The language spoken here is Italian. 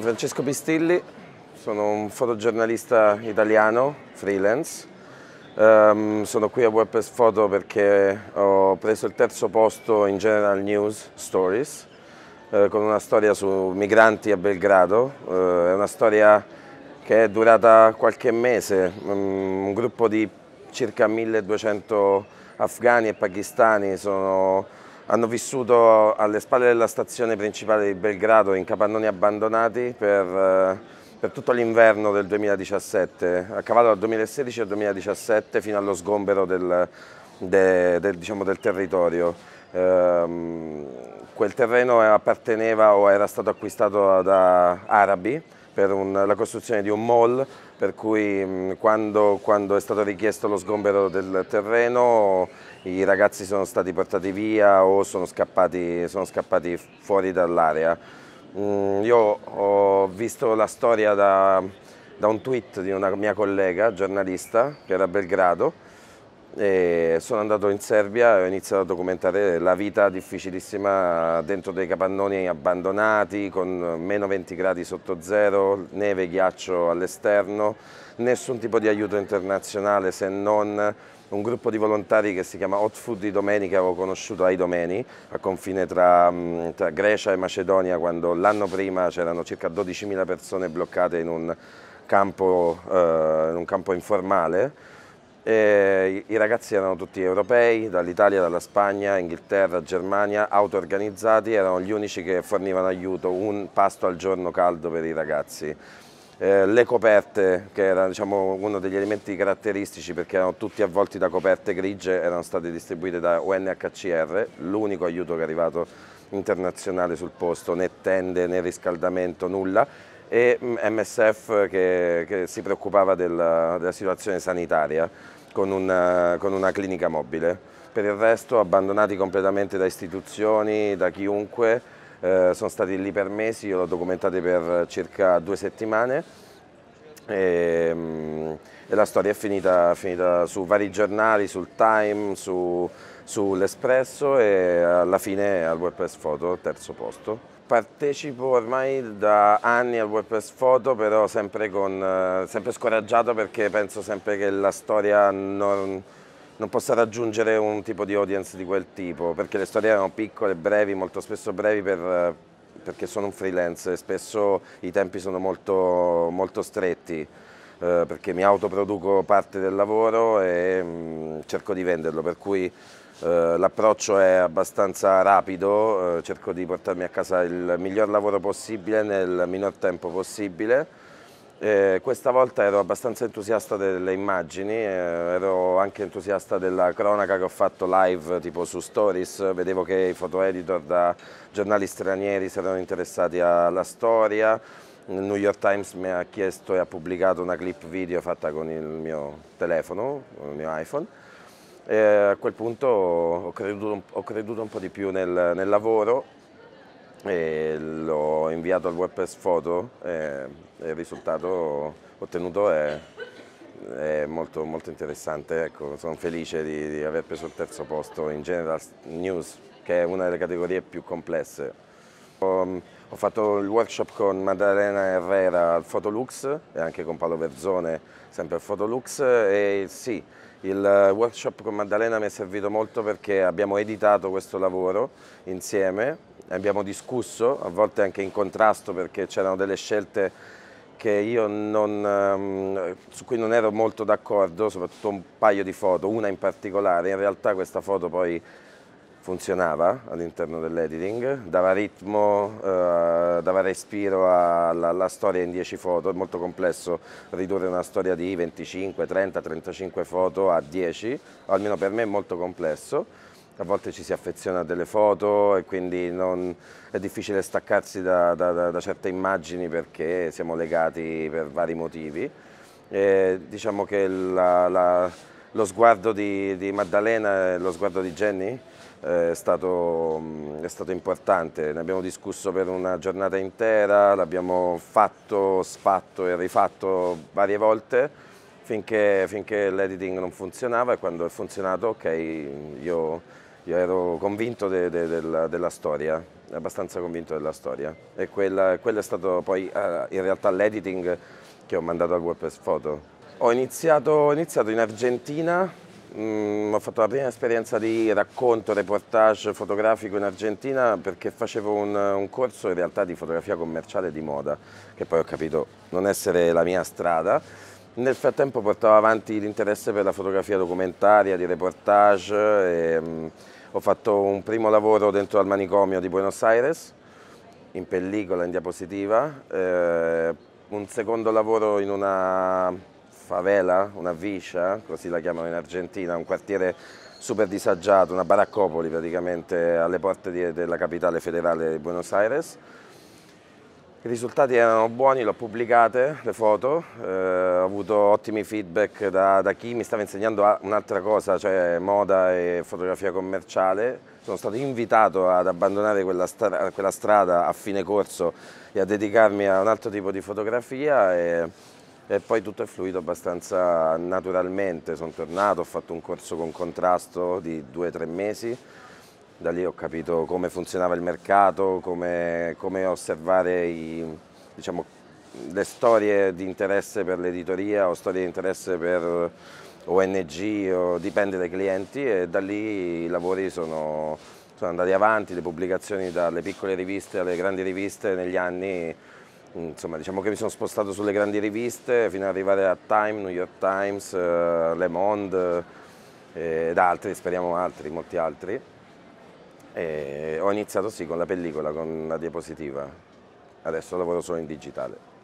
sono Francesco Pistilli, sono un fotogiornalista italiano, freelance. Um, sono qui a WordPress Photo perché ho preso il terzo posto in General News Stories eh, con una storia su migranti a Belgrado. Eh, è una storia che è durata qualche mese. Um, un gruppo di circa 1200 afghani e pakistani sono hanno vissuto alle spalle della stazione principale di Belgrado in capannoni abbandonati per, eh, per tutto l'inverno del 2017, a cavallo dal 2016 al 2017 fino allo sgombero del, de, del, diciamo, del territorio. Ehm, quel terreno apparteneva o era stato acquistato da arabi per un, la costruzione di un mall, per cui quando, quando è stato richiesto lo sgombero del terreno i ragazzi sono stati portati via o sono scappati, sono scappati fuori dall'area. Mm, io ho visto la storia da, da un tweet di una mia collega giornalista che era a Belgrado e sono andato in Serbia e ho iniziato a documentare la vita difficilissima dentro dei capannoni abbandonati con meno 20 gradi sotto zero, neve, e ghiaccio all'esterno, nessun tipo di aiuto internazionale se non un gruppo di volontari che si chiama Hot Food di Domenica, avevo conosciuto ai Domeni, a confine tra, mm, tra Grecia e Macedonia, quando l'anno prima c'erano circa 12.000 persone bloccate in un campo, eh, in un campo informale. E I ragazzi erano tutti europei, dall'Italia, dalla Spagna, Inghilterra, Germania, auto-organizzati, erano gli unici che fornivano aiuto, un pasto al giorno caldo per i ragazzi eh, le coperte, che era diciamo, uno degli elementi caratteristici perché erano tutti avvolti da coperte grigie, erano state distribuite da UNHCR, l'unico aiuto che è arrivato internazionale sul posto, né tende né riscaldamento, nulla e MSF mm, che, che si preoccupava della, della situazione sanitaria con una, con una clinica mobile. Per il resto abbandonati completamente da istituzioni, da chiunque, eh, sono stati lì per mesi, io l'ho documentate per circa due settimane e, ehm, e la storia è finita, finita, su vari giornali, sul Time, su, sull'Espresso e alla fine al WordPress Photo, terzo posto partecipo ormai da anni al WordPress Photo, però sempre, con, eh, sempre scoraggiato perché penso sempre che la storia non, non possa raggiungere un tipo di audience di quel tipo, perché le storie erano piccole, brevi, molto spesso brevi per, eh, perché sono un freelance e spesso i tempi sono molto, molto stretti. Eh, perché mi autoproduco parte del lavoro e mm, cerco di venderlo, per cui eh, l'approccio è abbastanza rapido, cerco di portarmi a casa il miglior lavoro possibile nel minor tempo possibile eh, questa volta ero abbastanza entusiasta delle immagini, eh, ero anche entusiasta della cronaca che ho fatto live tipo su Stories, vedevo che i foto editor da giornali stranieri si erano interessati alla storia, il New York Times mi ha chiesto e ha pubblicato una clip video fatta con il mio telefono, il mio iPhone, eh, a quel punto ho creduto, ho creduto, un po' di più nel, nel lavoro e l'ho inviato al WordPress Photo e, il risultato ottenuto è, è molto, molto, interessante. Ecco, sono felice di, di, aver preso il terzo posto in General News, che è una delle categorie più complesse. Ho, um, ho fatto il workshop con Maddalena Herrera al Photolux e anche con Paolo Verzone, sempre al Photolux, e sì, il eh, workshop con Maddalena mi è servito molto perché abbiamo editato questo lavoro insieme, abbiamo discusso, a volte anche in contrasto perché c'erano delle scelte non, ehm, su cui non ero molto d'accordo, soprattutto un paio di foto, una in particolare, in realtà questa foto poi funzionava all'interno dell'editing, dava ritmo, eh, dava respiro alla, alla, storia in 10 foto, è molto complesso ridurre una storia di 25, 30, 35 foto a 10, almeno per me è molto complesso, a volte ci si affeziona a delle foto e quindi non, è difficile staccarsi da, da, da certe immagini perché siamo legati per vari motivi. E diciamo che la, la, lo sguardo di, di Maddalena e lo sguardo di Jenny è stato, mm, è stato importante, ne abbiamo discusso per una giornata intera, l'abbiamo fatto, sfatto e rifatto varie volte finché, finché l'editing non funzionava e quando è funzionato ok, io, io ero convinto de, de, de, della, della storia, abbastanza convinto della storia e quella, quello è stato poi eh, in realtà l'editing che ho mandato al WordPress Photo. Ho iniziato, ho iniziato in Argentina Mm, ho fatto la prima esperienza di racconto, reportage fotografico in Argentina perché facevo un, un, corso in realtà di fotografia commerciale di moda, che poi ho capito non essere la mia strada. Nel frattempo portavo avanti l'interesse per la fotografia documentaria, di reportage. E, mm, ho fatto un primo lavoro dentro al manicomio di Buenos Aires, in pellicola, in diapositiva. Eh, un secondo lavoro in una favela, una vicia, così la chiamano in Argentina, un quartiere super disagiato, una baraccopoli praticamente alle porte di, della capitale federale di Buenos Aires. I risultati erano buoni, l'ho pubblicate le foto, eh, ho avuto ottimi feedback da, da chi mi stava insegnando un'altra cosa, cioè moda e fotografia commerciale. Sono stato invitato ad abbandonare quella, stra quella strada a fine corso e a dedicarmi a un altro tipo di fotografia. E, e poi tutto è fluido abbastanza naturalmente, sono tornato, ho fatto un corso con contrasto di due o tre mesi, da lì ho capito come funzionava il mercato, come, come osservare i, diciamo, le storie di interesse per l'editoria o storie di interesse per ONG, o, dipende dai clienti e da lì i lavori sono, sono andati avanti, le pubblicazioni dalle piccole riviste alle grandi riviste negli anni insomma, diciamo che mi sono spostato sulle grandi riviste fino ad arrivare a Time, New York Times, eh, Le Monde eh, ed altri, speriamo altri, molti altri. E ho iniziato sì con la pellicola, con la diapositiva, adesso lavoro solo in digitale.